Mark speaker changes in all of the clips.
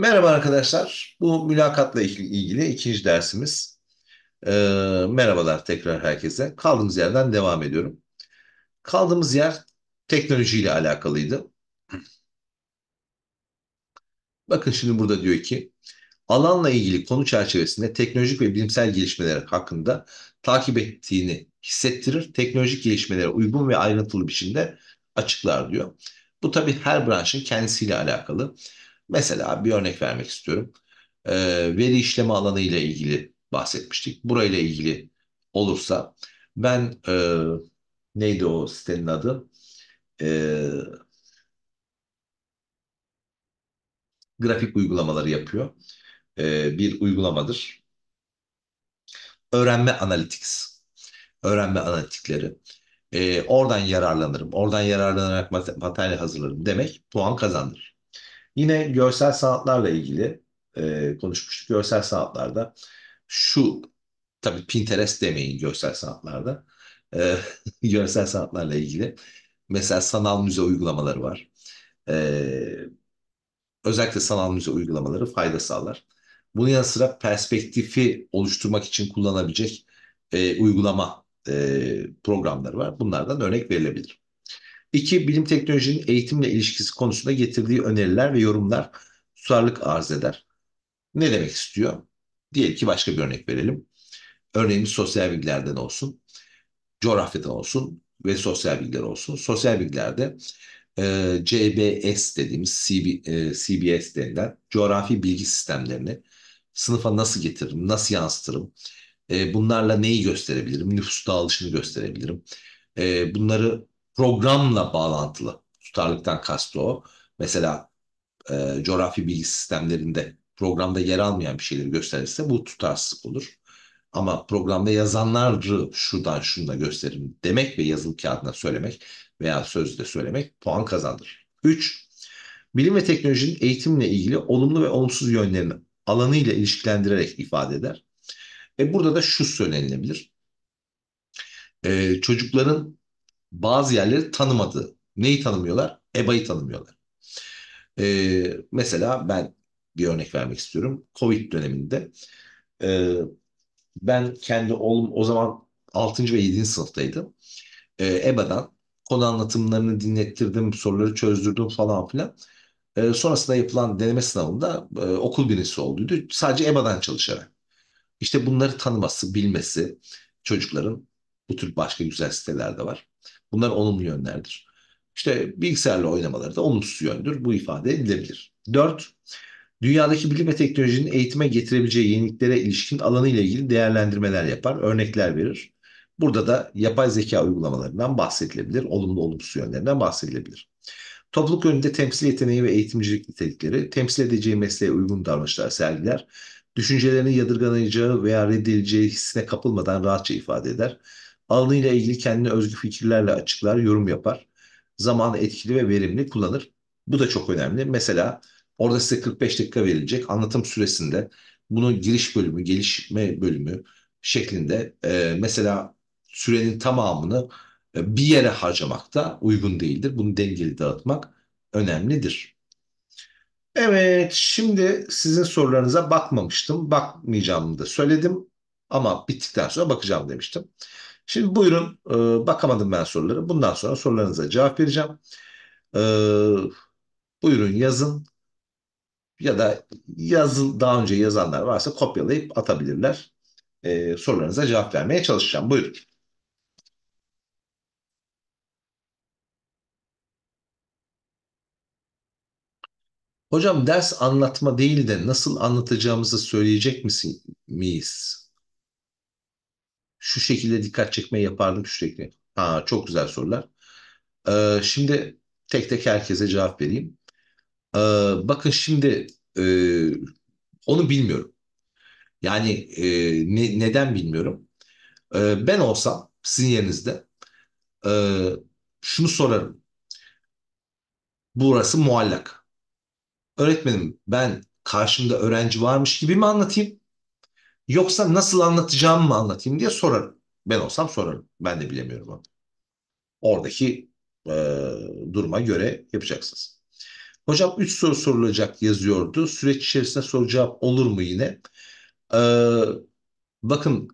Speaker 1: Merhaba arkadaşlar. Bu mülakatla ilgili ikinci dersimiz. Ee, merhabalar tekrar herkese. Kaldığımız yerden devam ediyorum. Kaldığımız yer teknolojiyle alakalıydı. Bakın şimdi burada diyor ki alanla ilgili konu çerçevesinde teknolojik ve bilimsel gelişmeler hakkında takip ettiğini hissettirir. Teknolojik gelişmelere uygun ve ayrıntılı biçimde açıklar diyor. Bu tabii her branşın kendisiyle alakalı. Mesela bir örnek vermek istiyorum. E, veri işleme alanı ile ilgili bahsetmiştik. Burayla ilgili olursa ben e, neydi o sitenin adı? E, grafik uygulamaları yapıyor. E, bir uygulamadır. Öğrenme Analytics. Öğrenme analitikleri. E, oradan yararlanırım. Oradan yararlanarak materyal hazırlarım demek puan kazandır. Yine görsel sanatlarla ilgili e, konuşmuştuk. Görsel sanatlarda şu tabii Pinterest demeyin görsel sanatlarda. E, görsel sanatlarla ilgili mesela sanal müze uygulamaları var. E, özellikle sanal müze uygulamaları fayda sağlar. Bunun yanı sıra perspektifi oluşturmak için kullanabilecek e, uygulama e, programları var. Bunlardan örnek verilebilir. İki, bilim teknolojinin eğitimle ilişkisi konusunda getirdiği öneriler ve yorumlar tutarlık arz eder. Ne demek istiyor? Diyelim ki başka bir örnek verelim. Örneğimiz sosyal bilgilerden olsun, coğrafyadan olsun ve sosyal bilgiler olsun. Sosyal bilgilerde e, CBS dediğimiz CB, e, CBS denilen coğrafi bilgi sistemlerini sınıfa nasıl getiririm, nasıl yansıtırım, e, bunlarla neyi gösterebilirim, nüfus dağılışını gösterebilirim, e, bunları programla bağlantılı. Tutarlıktan kastı o. Mesela e, coğrafi bilgi sistemlerinde programda yer almayan bir şeyleri gösterirse bu tutarsızlık olur. Ama programda yazanları şuradan şunda gösterin demek ve yazılı kağıdına söylemek veya sözde söylemek puan kazandırır. 3. Bilim ve teknolojinin eğitimle ilgili olumlu ve olumsuz yönlerini alanıyla ilişkilendirerek ifade eder. E burada da şu söylenilebilir. E, çocukların bazı yerleri tanımadı. Neyi tanımıyorlar? EBA'yı tanımıyorlar. Ee, mesela ben bir örnek vermek istiyorum. Covid döneminde e, ben kendi oğlum o zaman 6. ve 7. sınıftaydım. Ee, EBA'dan konu anlatımlarını dinlettirdim, soruları çözdürdüm falan filan. E, sonrasında yapılan deneme sınavında e, okul birincisi olduydu. Sadece EBA'dan çalışarak. İşte bunları tanıması, bilmesi çocukların bu tür başka güzel siteler de var. Bunlar olumlu yönlerdir. İşte bilgisayarla oynamaları da olumsuz yöndür. Bu ifade edilebilir. Dört, Dünyadaki bilim ve teknolojinin eğitime getirebileceği yeniliklere ilişkin alanı ile ilgili değerlendirmeler yapar, örnekler verir. Burada da yapay zeka uygulamalarından bahsedilebilir, olumlu olumsuz yönlerinden bahsedilebilir. Topluluk önünde temsil yeteneği ve eğitimcilik nitelikleri, temsil edeceği mesleğe uygun davranışlar sergiler, düşüncelerini yadırganacağı veya reddedileceği hissine kapılmadan rahatça ifade eder. Alnıyla ilgili kendine özgü fikirlerle açıklar, yorum yapar. Zamanı etkili ve verimli kullanır. Bu da çok önemli. Mesela orada size 45 dakika verilecek anlatım süresinde bunun giriş bölümü, gelişme bölümü şeklinde e, mesela sürenin tamamını e, bir yere harcamak da uygun değildir. Bunu dengeli dağıtmak önemlidir. Evet, şimdi sizin sorularınıza bakmamıştım. Bakmayacağımı da söyledim ama bittikten sonra bakacağım demiştim. Şimdi buyurun e, bakamadım ben soruları. Bundan sonra sorularınıza cevap vereceğim. E, buyurun yazın ya da yazıl daha önce yazanlar varsa kopyalayıp atabilirler. E, sorularınıza cevap vermeye çalışacağım. Buyurun. Hocam ders anlatma değil de nasıl anlatacağımızı söyleyecek misin, miyiz? şu şekilde dikkat çekme yapardım şu şekilde. Ha, çok güzel sorular. Ee, şimdi tek tek herkese cevap vereyim. Ee, bakın şimdi e, onu bilmiyorum. Yani e, ne, neden bilmiyorum. E, ben olsam sizin yerinizde e, şunu sorarım. Burası muallak. Öğretmenim ben karşımda öğrenci varmış gibi mi anlatayım? Yoksa nasıl anlatacağımı mı anlatayım diye sorarım. Ben olsam sorarım. Ben de bilemiyorum onu. Oradaki e, duruma göre yapacaksınız. Hocam 3 soru sorulacak yazıyordu. Süreç içerisinde soru cevap olur mu yine? Ee, bakın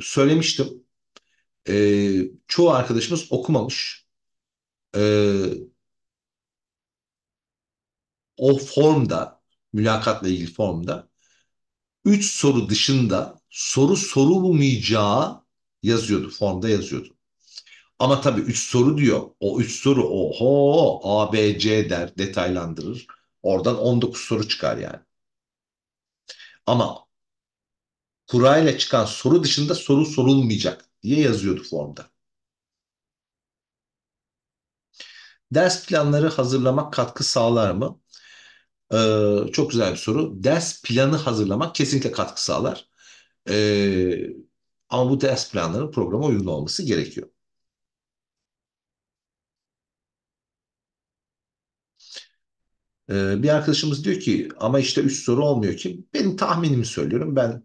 Speaker 1: söylemiştim. Ee, çoğu arkadaşımız okumamış. Ee, o formda, mülakatla ilgili formda 3 soru dışında soru sorulmayacağı yazıyordu. Formda yazıyordu. Ama tabii 3 soru diyor. O 3 soru oho A, B, C der detaylandırır. Oradan 19 soru çıkar yani. Ama kurayla çıkan soru dışında soru sorulmayacak diye yazıyordu formda. Ders planları hazırlamak katkı sağlar mı? Ee, çok güzel bir soru. Ders planı hazırlamak kesinlikle katkı sağlar. Ee, ama bu ders planlarının programa uygun olması gerekiyor. Ee, bir arkadaşımız diyor ki ama işte 3 soru olmuyor ki. Benim tahminimi söylüyorum. Ben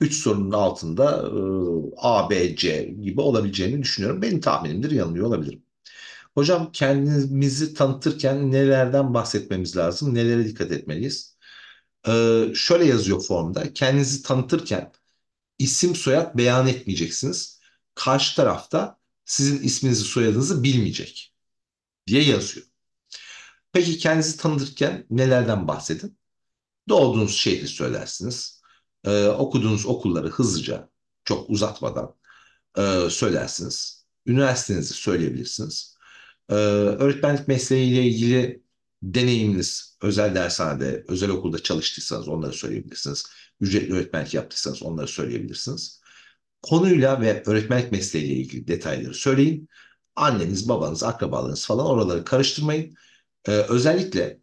Speaker 1: 3 sorunun altında e, A, B, C gibi olabileceğini düşünüyorum. Benim tahminimdir yanılıyor olabilirim. Hocam kendimizi tanıtırken nelerden bahsetmemiz lazım? Nelere dikkat etmeliyiz? Ee, şöyle yazıyor formda. Kendinizi tanıtırken isim soyad beyan etmeyeceksiniz. Karşı tarafta sizin isminizi soyadınızı bilmeyecek diye yazıyor. Peki kendinizi tanıtırken nelerden bahsedin? Doğduğunuz şehri söylersiniz. Ee, okuduğunuz okulları hızlıca çok uzatmadan e, söylersiniz. Üniversitenizi söyleyebilirsiniz. Ee, öğretmenlik mesleğiyle ilgili deneyiminiz, özel dershanede, özel okulda çalıştıysanız onları söyleyebilirsiniz. Ücretli öğretmenlik yaptıysanız onları söyleyebilirsiniz. Konuyla ve öğretmenlik mesleğiyle ilgili detayları söyleyin. Anneniz, babanız, akrabalarınız falan oraları karıştırmayın. Ee, özellikle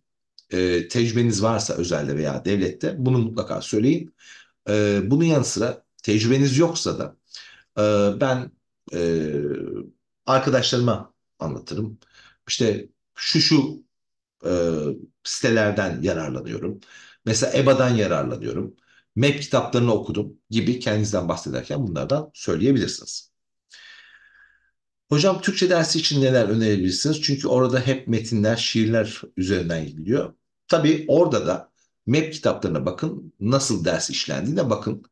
Speaker 1: e, tecrübeniz varsa özelde veya devlette bunu mutlaka söyleyin. Ee, bunun yanı sıra tecrübeniz yoksa da e, ben e, arkadaşlarıma anlatırım. İşte şu şu e, sitelerden yararlanıyorum. Mesela EBA'dan yararlanıyorum. MEP kitaplarını okudum gibi kendinizden bahsederken bunlardan söyleyebilirsiniz. Hocam Türkçe dersi için neler önerebilirsiniz? Çünkü orada hep metinler, şiirler üzerinden gidiyor. Tabii orada da MEP kitaplarına bakın. Nasıl ders işlendiğine bakın.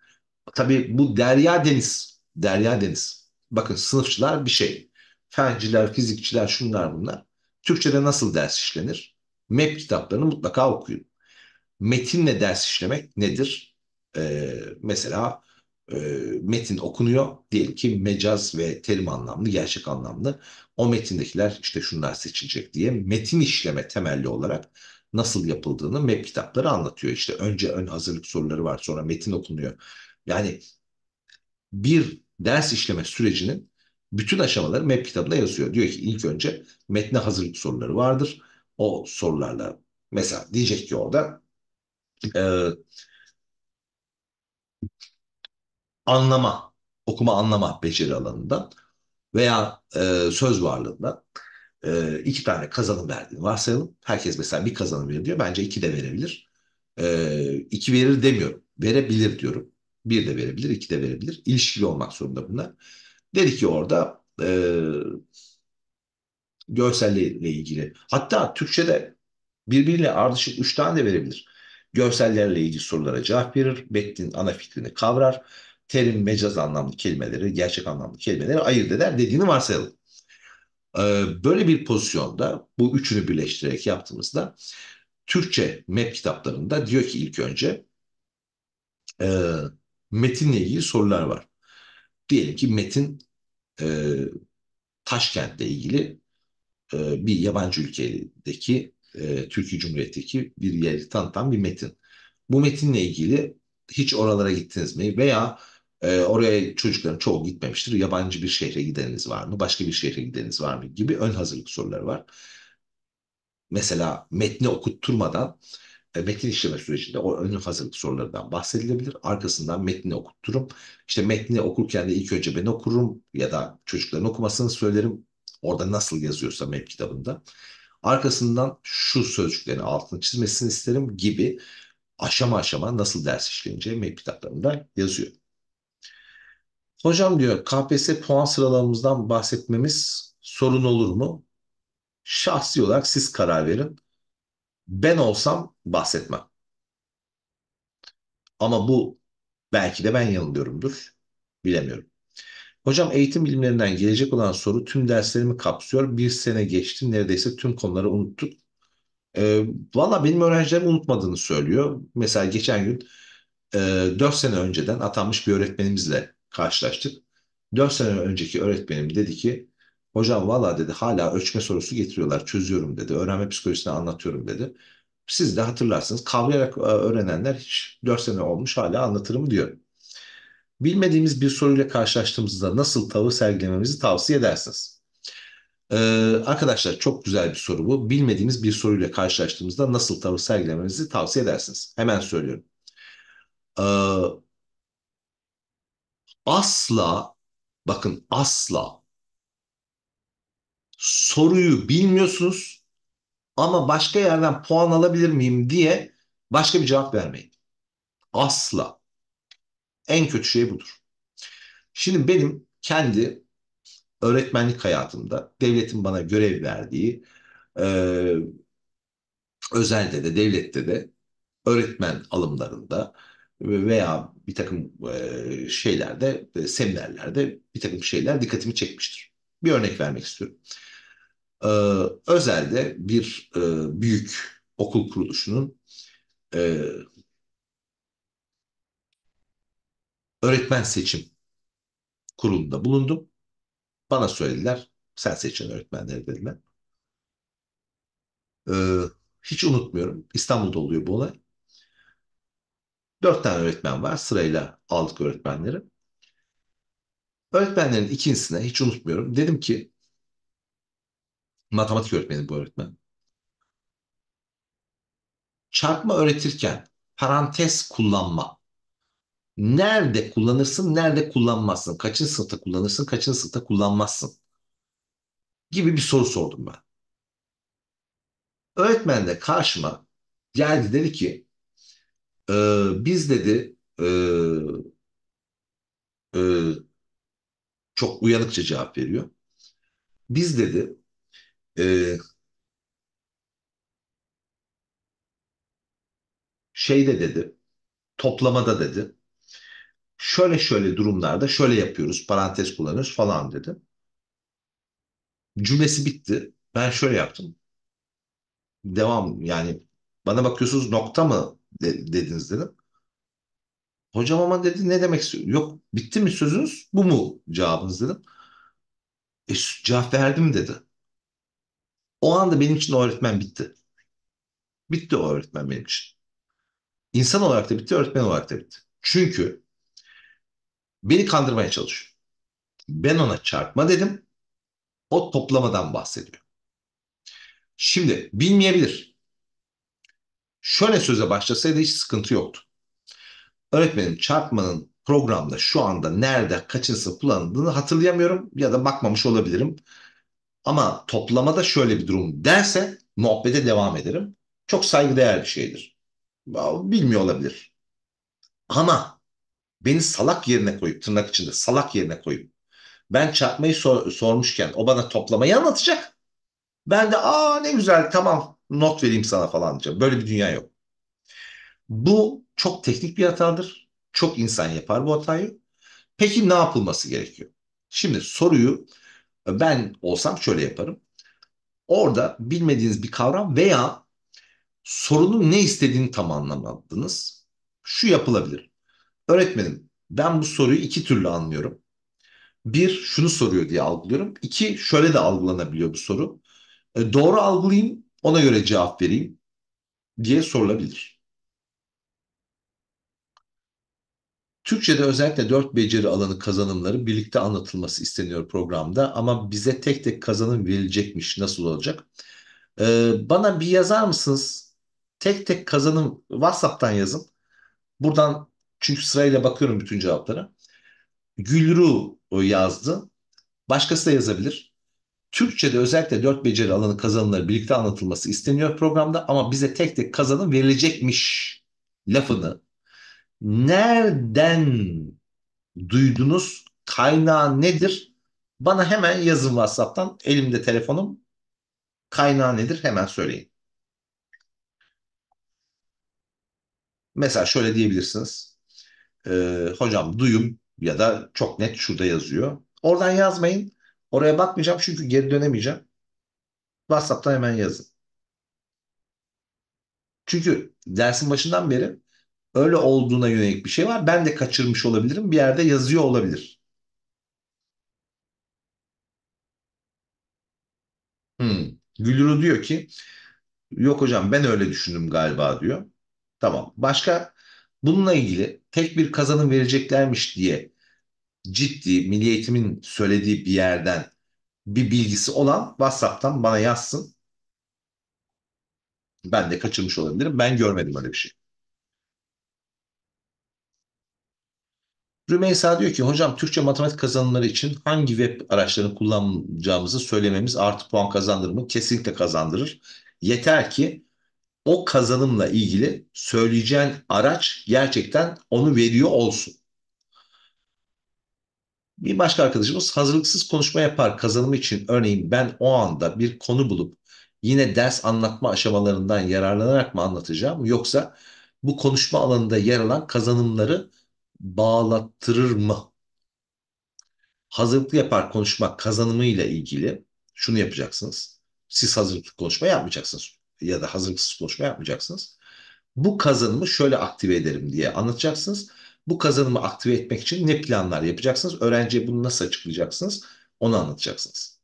Speaker 1: Tabii bu derya deniz, derya deniz. Bakın sınıfçılar bir şey. Fenciler, fizikçiler, şunlar bunlar. Türkçe'de nasıl ders işlenir? MEP kitaplarını mutlaka okuyun. Metinle ders işlemek nedir? Ee, mesela e, metin okunuyor. Diyelim ki mecaz ve terim anlamlı, gerçek anlamlı. O metindekiler işte şunlar seçilecek diye metin işleme temelli olarak nasıl yapıldığını MEP kitapları anlatıyor. İşte önce ön hazırlık soruları var sonra metin okunuyor. Yani bir ders işleme sürecinin bütün aşamaları map kitabında yazıyor. Diyor ki ilk önce metne hazırlık soruları vardır. O sorularla mesela diyecek ki orada e, anlama, okuma anlama beceri alanında veya e, söz varlığında e, iki tane kazanım verdiğini varsayalım. Herkes mesela bir kazanım veriyor diyor. Bence iki de verebilir. E, iki verir demiyorum. Verebilir diyorum. Bir de verebilir, iki de verebilir. İlişkili olmak zorunda bunlar. Dedi ki orada e, görsellerle ilgili. Hatta Türkçe'de birbiriyle ardışık üç tane de verebilir. Görsellerle ilgili sorulara cevap verir. Metnin ana fikrini kavrar. Terim, mecaz anlamlı kelimeleri, gerçek anlamlı kelimeleri ayırt eder dediğini varsayalım. Ee, böyle bir pozisyonda bu üçünü birleştirerek yaptığımızda Türkçe map kitaplarında diyor ki ilk önce e, metinle ilgili sorular var diyelim ki Metin e, Taşkent'le ilgili e, bir yabancı ülkedeki e, Türkiye Cumhuriyeti'ndeki bir yeri tanıtan bir metin. Bu metinle ilgili hiç oralara gittiniz mi? Veya e, oraya çocukların çoğu gitmemiştir. Yabancı bir şehre gideniniz var mı? Başka bir şehre gideniniz var mı? Gibi ön hazırlık soruları var. Mesela metni okutturmadan metin işleme sürecinde o ön hazırlık sorularından bahsedilebilir. Arkasından metni okuturum. İşte metni okurken de ilk önce ben okurum ya da çocukların okumasını söylerim. Orada nasıl yazıyorsa mem kitabında. Arkasından şu sözcüklerin altını çizmesini isterim gibi aşama aşama nasıl ders işleneceği mem kitaplarında yazıyor. Hocam diyor KPSS puan sıralamamızdan bahsetmemiz sorun olur mu? Şahsi olarak siz karar verin ben olsam bahsetmem. Ama bu belki de ben yanılıyorumdur. Bilemiyorum. Hocam eğitim bilimlerinden gelecek olan soru tüm derslerimi kapsıyor. Bir sene geçti neredeyse tüm konuları unuttuk. E, ee, Valla benim öğrencilerim unutmadığını söylüyor. Mesela geçen gün e, 4 sene önceden atanmış bir öğretmenimizle karşılaştık. 4 sene önceki öğretmenim dedi ki Hocam valla dedi hala ölçme sorusu getiriyorlar çözüyorum dedi. Öğrenme psikolojisini anlatıyorum dedi. Siz de hatırlarsınız kavrayarak e, öğrenenler hiç 4 sene olmuş hala anlatırım diyor. Bilmediğimiz bir soruyla karşılaştığımızda nasıl tavır sergilememizi tavsiye edersiniz? Ee, arkadaşlar çok güzel bir soru bu. Bilmediğimiz bir soruyla karşılaştığımızda nasıl tavır sergilememizi tavsiye edersiniz? Hemen söylüyorum. Ee, asla bakın asla soruyu bilmiyorsunuz ama başka yerden puan alabilir miyim diye başka bir cevap vermeyin. Asla. En kötü şey budur. Şimdi benim kendi öğretmenlik hayatımda devletin bana görev verdiği e, özelde de devlette de öğretmen alımlarında veya bir takım e, şeylerde, e, seminerlerde bir takım şeyler dikkatimi çekmiştir. Bir örnek vermek istiyorum e, özelde bir e, büyük okul kuruluşunun e, öğretmen seçim kurulunda bulundum. Bana söylediler, sen seçen öğretmenleri dediler. Ee, hiç unutmuyorum, İstanbul'da oluyor bu olay. Dört tane öğretmen var, sırayla aldık öğretmenleri. Öğretmenlerin ikincisine hiç unutmuyorum. Dedim ki Matematik öğretmeni bu öğretmen. Çarpma öğretirken parantez kullanma. Nerede kullanırsın, nerede kullanmazsın? kaçın sınıfta kullanırsın, kaçın sınıfta kullanmazsın? Gibi bir soru sordum ben. Öğretmen de karşıma geldi dedi ki e, biz dedi e, e, çok uyanıkça cevap veriyor. Biz dedi ee, şey de dedi, toplamada dedi. Şöyle şöyle durumlarda şöyle yapıyoruz, parantez kullanıyoruz falan dedi. Cümlesi bitti. Ben şöyle yaptım. Devam yani bana bakıyorsunuz nokta mı de, dediniz dedim. Hocam ama dedi ne demek istiyor? Yok bitti mi sözünüz? Bu mu cevabınız dedim. E, cevap verdim dedi. O anda benim için o öğretmen bitti. Bitti o öğretmen benim için. İnsan olarak da bitti, öğretmen olarak da bitti. Çünkü beni kandırmaya çalışıyor. Ben ona çarpma dedim. O toplamadan bahsediyor. Şimdi bilmeyebilir. Şöyle söze başlasaydı hiç sıkıntı yoktu. Öğretmenim çarpmanın programda şu anda nerede kaçıncı kullanıldığını hatırlayamıyorum ya da bakmamış olabilirim. Ama toplamada şöyle bir durum derse muhabbete devam ederim. Çok saygıdeğer bir şeydir. Bilmiyor olabilir. Ama beni salak yerine koyup tırnak içinde salak yerine koyup ben çarpmayı sor, sormuşken o bana toplamayı anlatacak. Ben de aa ne güzel tamam not vereyim sana falan diyeceğim. Böyle bir dünya yok. Bu çok teknik bir hatadır. Çok insan yapar bu hatayı. Peki ne yapılması gerekiyor? Şimdi soruyu ben olsam şöyle yaparım. Orada bilmediğiniz bir kavram veya sorunun ne istediğini tam anlamadınız. Şu yapılabilir. Öğretmenim ben bu soruyu iki türlü anlıyorum. Bir şunu soruyor diye algılıyorum. İki şöyle de algılanabiliyor bu soru. E, doğru algılayayım ona göre cevap vereyim diye sorulabilir. Türkçe'de özellikle dört beceri alanı kazanımları birlikte anlatılması isteniyor programda ama bize tek tek kazanım verilecekmiş nasıl olacak? Ee, bana bir yazar mısınız? Tek tek kazanım WhatsApp'tan yazın. Buradan çünkü sırayla bakıyorum bütün cevaplara. Gülru yazdı. Başkası da yazabilir. Türkçe'de özellikle dört beceri alanı kazanımları birlikte anlatılması isteniyor programda ama bize tek tek kazanım verilecekmiş lafını Nereden duydunuz? Kaynağı nedir? Bana hemen yazın WhatsApp'tan. Elimde telefonum. Kaynağı nedir? Hemen söyleyin. Mesela şöyle diyebilirsiniz. Ee, hocam duyum ya da çok net şurada yazıyor. Oradan yazmayın. Oraya bakmayacağım çünkü geri dönemeyeceğim. WhatsApp'tan hemen yazın. Çünkü dersin başından beri öyle olduğuna yönelik bir şey var. Ben de kaçırmış olabilirim. Bir yerde yazıyor olabilir. Hmm. Gülürü diyor ki yok hocam ben öyle düşündüm galiba diyor. Tamam. Başka bununla ilgili tek bir kazanım vereceklermiş diye ciddi Milli Eğitim'in söylediği bir yerden bir bilgisi olan WhatsApp'tan bana yazsın. Ben de kaçırmış olabilirim. Ben görmedim öyle bir şey. Rümeysa diyor ki hocam Türkçe matematik kazanımları için hangi web araçlarını kullanacağımızı söylememiz artı puan kazandırır mı? Kesinlikle kazandırır. Yeter ki o kazanımla ilgili söyleyeceğin araç gerçekten onu veriyor olsun. Bir başka arkadaşımız hazırlıksız konuşma yapar kazanım için örneğin ben o anda bir konu bulup yine ders anlatma aşamalarından yararlanarak mı anlatacağım yoksa bu konuşma alanında yer alan kazanımları bağlattırır mı? Hazırlıklı yapar konuşmak kazanımıyla ilgili şunu yapacaksınız. Siz hazırlıklı konuşma yapmayacaksınız ya da hazırlıksız konuşma yapmayacaksınız. Bu kazanımı şöyle aktive ederim diye anlatacaksınız. Bu kazanımı aktive etmek için ne planlar yapacaksınız? Öğrenciye bunu nasıl açıklayacaksınız? Onu anlatacaksınız.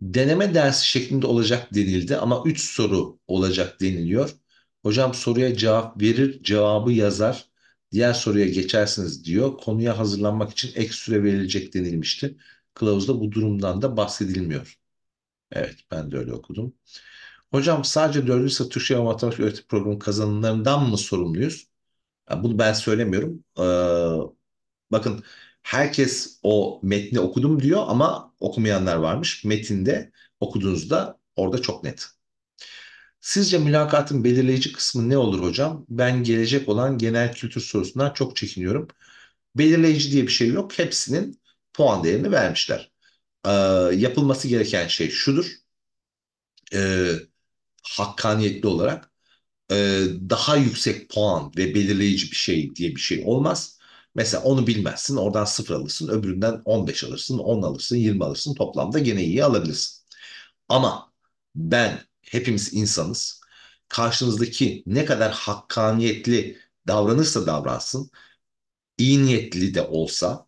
Speaker 1: Deneme dersi şeklinde olacak denildi ama 3 soru olacak deniliyor. Hocam soruya cevap verir, cevabı yazar diğer soruya geçersiniz diyor. Konuya hazırlanmak için ek süre verilecek denilmişti. Kılavuzda bu durumdan da bahsedilmiyor. Evet ben de öyle okudum. Hocam sadece 4. sınıf Türkçe ve Matematik öğretim programı kazanımlarından mı sorumluyuz? Yani bunu ben söylemiyorum. Ee, bakın herkes o metni okudum diyor ama okumayanlar varmış. Metinde okuduğunuzda orada çok net. Sizce mülakatın belirleyici kısmı ne olur hocam? Ben gelecek olan genel kültür sorusundan çok çekiniyorum. Belirleyici diye bir şey yok. Hepsinin puan değerini vermişler. Ee, yapılması gereken şey şudur. Ee, hakkaniyetli olarak e, daha yüksek puan ve belirleyici bir şey diye bir şey olmaz. Mesela onu bilmezsin oradan sıfır alırsın öbüründen 15 alırsın 10 alırsın 20 alırsın toplamda gene iyi alabilirsin. Ama ben hepimiz insanız. Karşınızdaki ne kadar hakkaniyetli davranırsa davransın, iyi niyetli de olsa,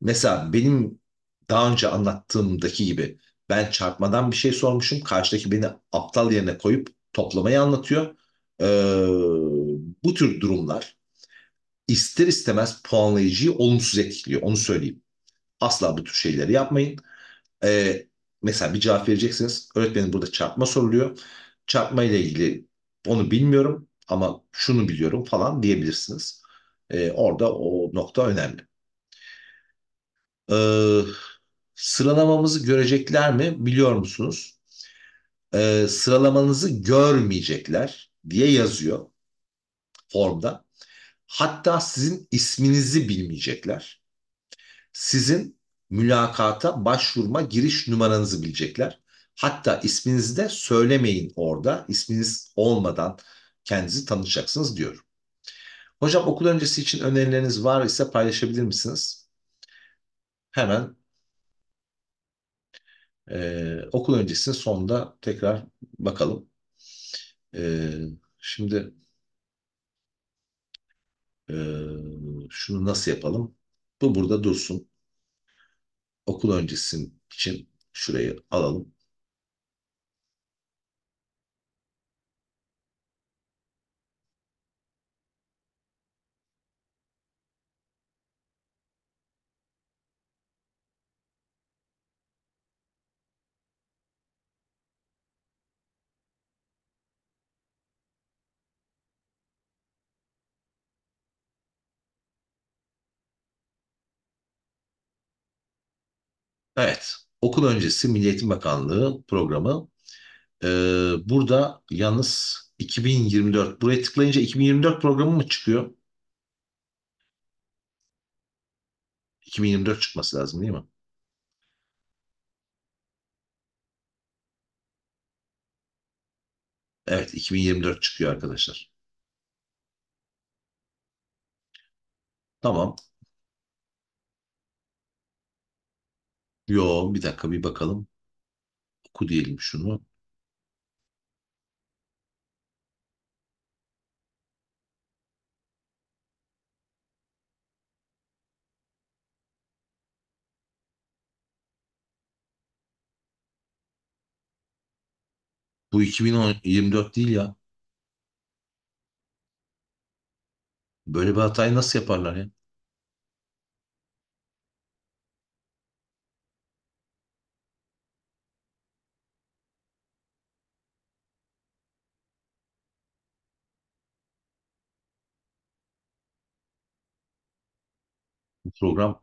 Speaker 1: mesela benim daha önce anlattığımdaki gibi ben çarpmadan bir şey sormuşum, karşıdaki beni aptal yerine koyup toplamayı anlatıyor. Ee, bu tür durumlar ister istemez puanlayıcıyı olumsuz etkiliyor, onu söyleyeyim. Asla bu tür şeyleri yapmayın. Ee, Mesela bir cevap vereceksiniz. Öğretmenim burada çarpma soruluyor. Çarpma ile ilgili onu bilmiyorum ama şunu biliyorum falan diyebilirsiniz. Ee, orada o nokta önemli. Ee, sıralamamızı görecekler mi biliyor musunuz? Ee, sıralamanızı görmeyecekler diye yazıyor formda. Hatta sizin isminizi bilmeyecekler. Sizin mülakata başvurma giriş numaranızı bilecekler. Hatta isminizi de söylemeyin orada. İsminiz olmadan kendinizi tanışacaksınız diyor. Hocam okul öncesi için önerileriniz var ise paylaşabilir misiniz? Hemen ee, okul öncesinin sonunda tekrar bakalım. Ee, şimdi e, şunu nasıl yapalım? Bu burada dursun okul öncesi için şurayı alalım. Evet, okul öncesi Milli Eğitim Bakanlığı programı. Ee, burada yalnız 2024, buraya tıklayınca 2024 programı mı çıkıyor? 2024 çıkması lazım değil mi? Evet, 2024 çıkıyor arkadaşlar. Tamam. Yo bir dakika bir bakalım. Oku diyelim şunu. Bu 2024 değil ya. Böyle bir hatayı nasıl yaparlar ya? program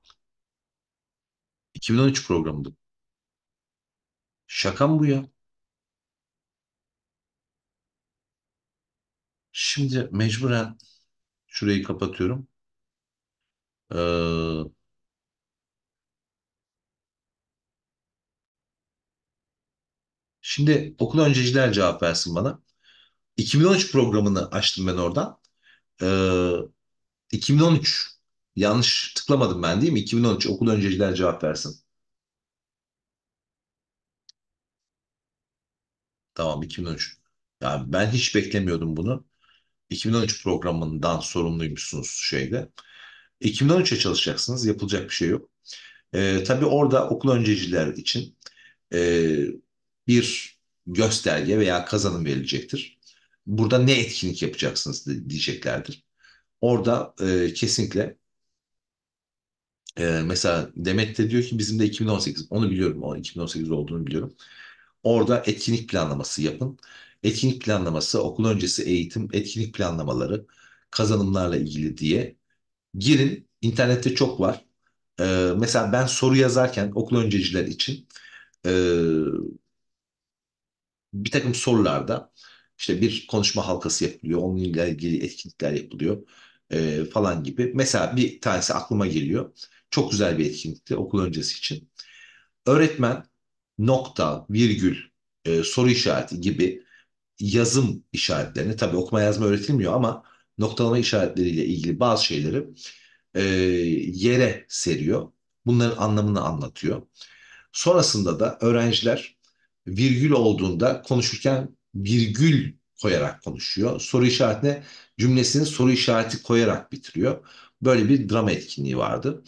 Speaker 1: 2013 programıydı. Şakam bu ya. Şimdi mecburen şurayı kapatıyorum. Ee, Şimdi okul önceciler cevap versin bana. 2013 programını açtım ben oradan. Ee, 2013 Yanlış tıklamadım ben değil mi? 2013 okul önceciler cevap versin. Tamam 2013. Yani ben hiç beklemiyordum bunu. 2013 programından sorumluymuşsunuz şeyde. 2013'e çalışacaksınız. Yapılacak bir şey yok. Ee, tabii orada okul önceciler için e, bir gösterge veya kazanım verilecektir. Burada ne etkinlik yapacaksınız diyeceklerdir. Orada e, kesinlikle e, mesela Demet de diyor ki bizim de 2018 onu biliyorum o 2018 olduğunu biliyorum. Orada etkinlik planlaması yapın. Etkinlik planlaması okul öncesi eğitim etkinlik planlamaları kazanımlarla ilgili diye girin İnternette çok var. E, mesela ben soru yazarken okul önceciler için e, bir takım sorularda işte bir konuşma halkası yapılıyor, onunla ilgili etkinlikler yapılıyor e, falan gibi. Mesela bir tanesi aklıma geliyor. Çok güzel bir etkinlikti okul öncesi için. Öğretmen nokta, virgül, e, soru işareti gibi yazım işaretlerini, tabii okuma yazma öğretilmiyor ama noktalama işaretleriyle ilgili bazı şeyleri e, yere seriyor. Bunların anlamını anlatıyor. Sonrasında da öğrenciler virgül olduğunda konuşurken virgül koyarak konuşuyor. Soru işaretine cümlesini soru işareti koyarak bitiriyor. Böyle bir drama etkinliği vardı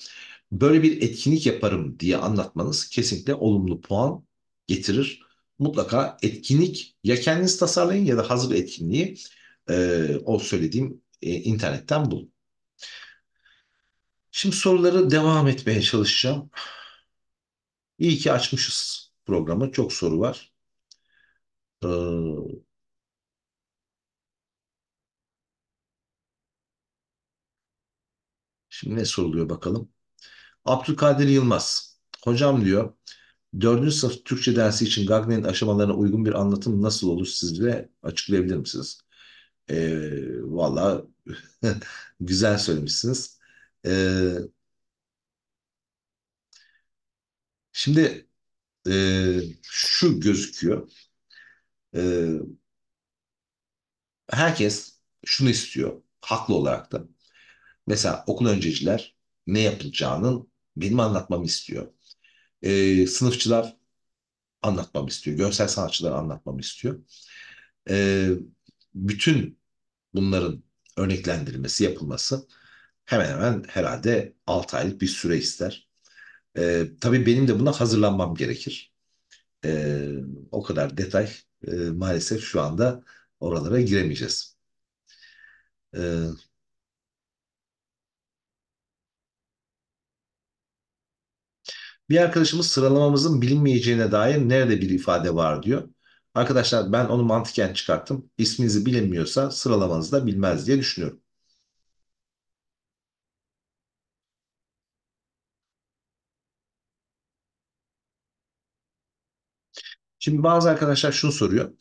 Speaker 1: böyle bir etkinlik yaparım diye anlatmanız kesinlikle olumlu puan getirir. Mutlaka etkinlik ya kendiniz tasarlayın ya da hazır etkinliği e, o söylediğim e, internetten bulun. Şimdi soruları devam etmeye çalışacağım. İyi ki açmışız programı. Çok soru var. Ee, şimdi ne soruluyor bakalım. Abdülkadir Yılmaz. Hocam diyor, 4. sınıf Türkçe dersi için Gagne'nin aşamalarına uygun bir anlatım nasıl olur siz de açıklayabilir misiniz? Ee, Valla güzel söylemişsiniz. Ee, şimdi e, şu gözüküyor. Ee, herkes şunu istiyor haklı olarak da. Mesela okul önceciler ne yapılacağının benim anlatmamı istiyor. E, sınıfçılar anlatmamı istiyor. Görsel sanatçılar anlatmamı istiyor. E, bütün bunların örneklendirilmesi, yapılması hemen hemen herhalde 6 aylık bir süre ister. E, tabii benim de buna hazırlanmam gerekir. E, o kadar detay e, maalesef şu anda oralara giremeyeceğiz. E, Bir arkadaşımız sıralamamızın bilinmeyeceğine dair nerede bir ifade var diyor. Arkadaşlar ben onu mantıken çıkarttım. İsminizi bilinmiyorsa sıralamanızı da bilmez diye düşünüyorum. Şimdi bazı arkadaşlar şunu soruyor.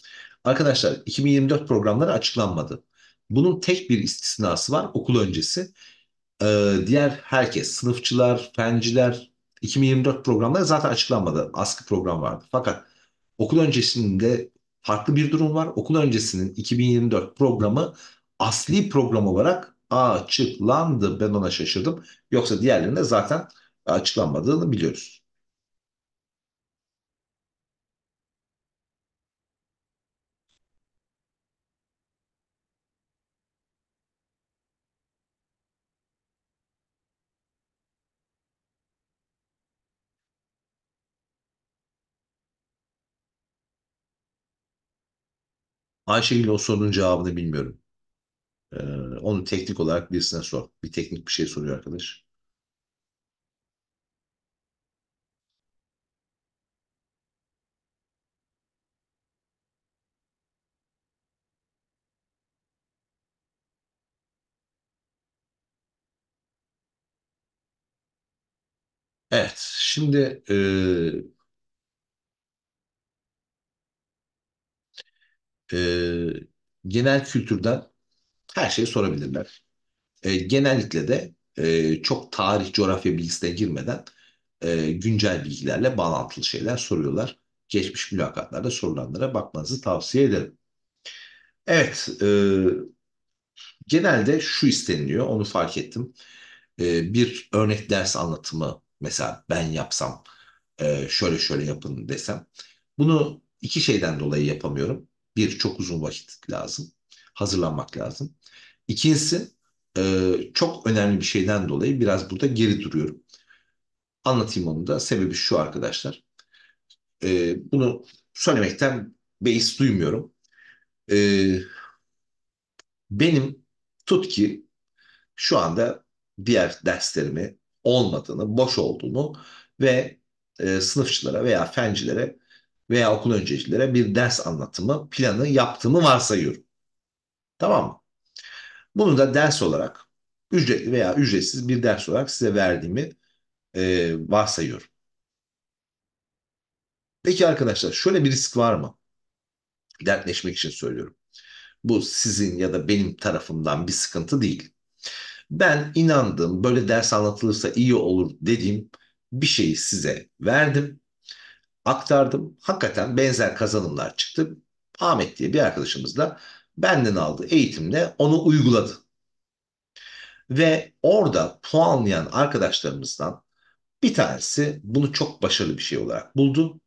Speaker 1: Arkadaşlar 2024 programları açıklanmadı. Bunun tek bir istisnası var okul öncesi. Ee, diğer herkes sınıfçılar, fenciler, 2024 programları zaten açıklanmadı. Askı program vardı. Fakat okul öncesinde farklı bir durum var. Okul öncesinin 2024 programı asli program olarak açıklandı. Ben ona şaşırdım. Yoksa diğerlerinde zaten açıklanmadığını biliyoruz. Ayşegül o sorunun cevabını bilmiyorum. Ee, onu teknik olarak birisine sor. Bir teknik bir şey soruyor arkadaş. Evet, şimdi e, e, genel kültürden her şeyi sorabilirler. E, genellikle de e, çok tarih, coğrafya bilgisine girmeden e, güncel bilgilerle bağlantılı şeyler soruyorlar. Geçmiş mülakatlarda sorulanlara bakmanızı tavsiye ederim. Evet, e, genelde şu isteniliyor, onu fark ettim. E, bir örnek ders anlatımı mesela ben yapsam, e, şöyle şöyle yapın desem. Bunu iki şeyden dolayı yapamıyorum. Bir, çok uzun vakit lazım. Hazırlanmak lazım. İkincisi e, çok önemli bir şeyden dolayı biraz burada geri duruyorum. Anlatayım onu da. Sebebi şu arkadaşlar. E, bunu söylemekten beis duymuyorum. E, benim tut ki şu anda diğer derslerimi olmadığını, boş olduğunu ve e, sınıfçılara veya fencilere veya okul öncecilere bir ders anlatımı planı yaptığımı varsayıyorum. Tamam mı? Bunu da ders olarak ücretli veya ücretsiz bir ders olarak size verdiğimi e, varsayıyorum. Peki arkadaşlar şöyle bir risk var mı? Dertleşmek için söylüyorum. Bu sizin ya da benim tarafımdan bir sıkıntı değil. Ben inandığım böyle ders anlatılırsa iyi olur dediğim bir şeyi size verdim aktardım. Hakikaten benzer kazanımlar çıktı. Ahmet diye bir arkadaşımız da benden aldığı eğitimle onu uyguladı. Ve orada puanlayan arkadaşlarımızdan bir tanesi bunu çok başarılı bir şey olarak buldu.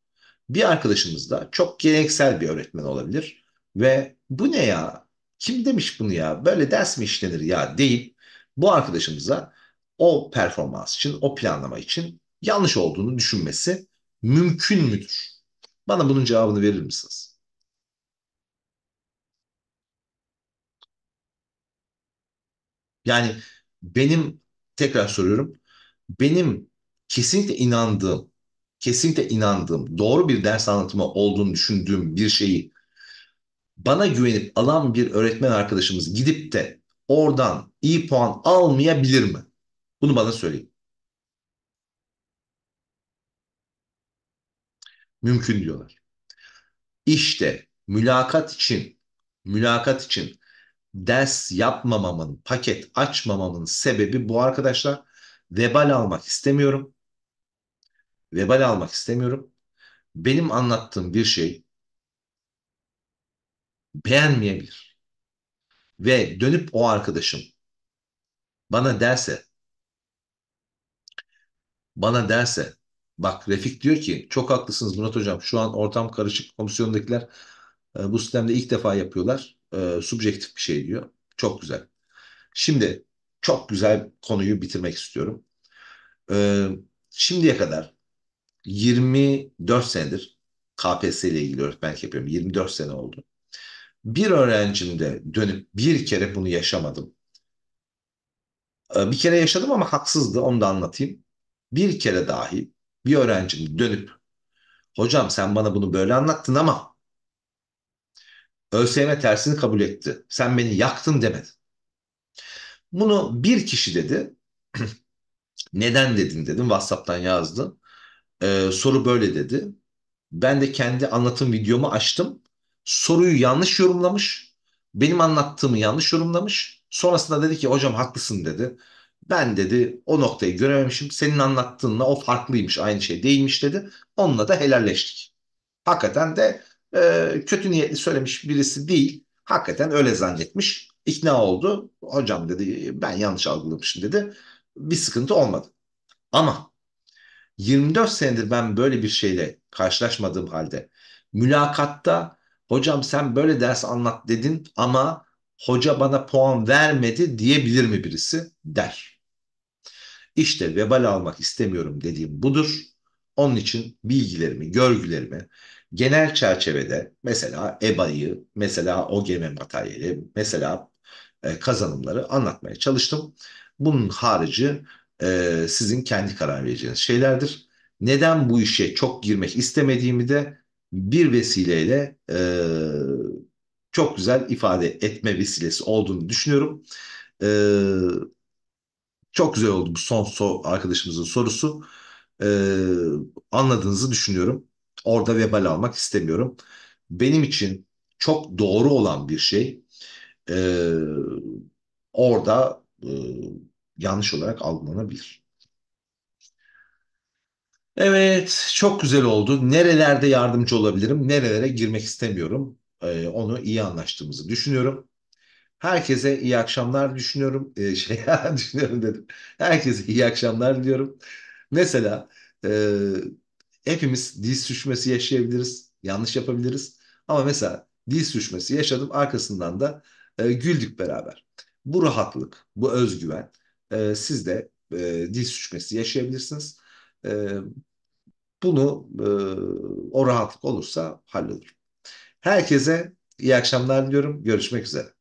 Speaker 1: Bir arkadaşımız da çok geleneksel bir öğretmen olabilir ve bu ne ya? Kim demiş bunu ya? Böyle ders mi işlenir ya deyip bu arkadaşımıza o performans için, o planlama için yanlış olduğunu düşünmesi mümkün müdür? Bana bunun cevabını verir misiniz? Yani benim tekrar soruyorum. Benim kesinlikle inandığım, kesinlikle inandığım, doğru bir ders anlatımı olduğunu düşündüğüm bir şeyi bana güvenip alan bir öğretmen arkadaşımız gidip de oradan iyi puan almayabilir mi? Bunu bana söyleyin. Mümkün diyorlar. İşte mülakat için, mülakat için ders yapmamamın, paket açmamamın sebebi bu arkadaşlar. Vebal almak istemiyorum. Vebal almak istemiyorum. Benim anlattığım bir şey beğenmeyebilir. Ve dönüp o arkadaşım bana derse bana derse Bak Refik diyor ki çok haklısınız Murat Hocam. Şu an ortam karışık. Komisyondakiler e, bu sistemde ilk defa yapıyorlar. E, subjektif bir şey diyor. Çok güzel. Şimdi çok güzel konuyu bitirmek istiyorum. E, şimdiye kadar 24 senedir KPSS ile ilgili öğretmenlik yapıyorum. 24 sene oldu. Bir öğrencimde dönüp bir kere bunu yaşamadım. E, bir kere yaşadım ama haksızdı onu da anlatayım. Bir kere dahi bir öğrencim dönüp hocam sen bana bunu böyle anlattın ama ÖSYM tersini kabul etti. Sen beni yaktın demedi. Bunu bir kişi dedi. Neden dedin dedim. WhatsApp'tan yazdı. Ee, soru böyle dedi. Ben de kendi anlatım videomu açtım. Soruyu yanlış yorumlamış. Benim anlattığımı yanlış yorumlamış. Sonrasında dedi ki hocam haklısın dedi ben dedi o noktayı görememişim. Senin anlattığınla o farklıymış aynı şey değilmiş dedi. Onunla da helalleştik. Hakikaten de e, kötü niyetli söylemiş birisi değil. Hakikaten öyle zannetmiş. İkna oldu. Hocam dedi ben yanlış algılamışım dedi. Bir sıkıntı olmadı. Ama 24 senedir ben böyle bir şeyle karşılaşmadığım halde mülakatta hocam sen böyle ders anlat dedin ama hoca bana puan vermedi diyebilir mi birisi der. İşte vebal almak istemiyorum dediğim budur. Onun için bilgilerimi, görgülerimi genel çerçevede mesela EBA'yı, mesela OGM materyali, mesela e, kazanımları anlatmaya çalıştım. Bunun harici e, sizin kendi karar vereceğiniz şeylerdir. Neden bu işe çok girmek istemediğimi de bir vesileyle e, çok güzel ifade etme vesilesi olduğunu düşünüyorum. E, çok güzel oldu bu son so arkadaşımızın sorusu. Ee, anladığınızı düşünüyorum. Orada vebal almak istemiyorum. Benim için çok doğru olan bir şey e, orada e, yanlış olarak algılanabilir. Evet, çok güzel oldu. Nerelerde yardımcı olabilirim, nerelere girmek istemiyorum. Ee, onu iyi anlaştığımızı düşünüyorum. Herkese iyi akşamlar düşünüyorum. E, şey düşünüyorum dedim. Herkese iyi akşamlar diyorum. Mesela e, hepimiz diz sürçmesi yaşayabiliriz. Yanlış yapabiliriz. Ama mesela diz sürçmesi yaşadım. Arkasından da e, güldük beraber. Bu rahatlık, bu özgüven e, siz de e, dil sürçmesi yaşayabilirsiniz. E, bunu e, o rahatlık olursa hallolur. Herkese iyi akşamlar diliyorum. Görüşmek üzere.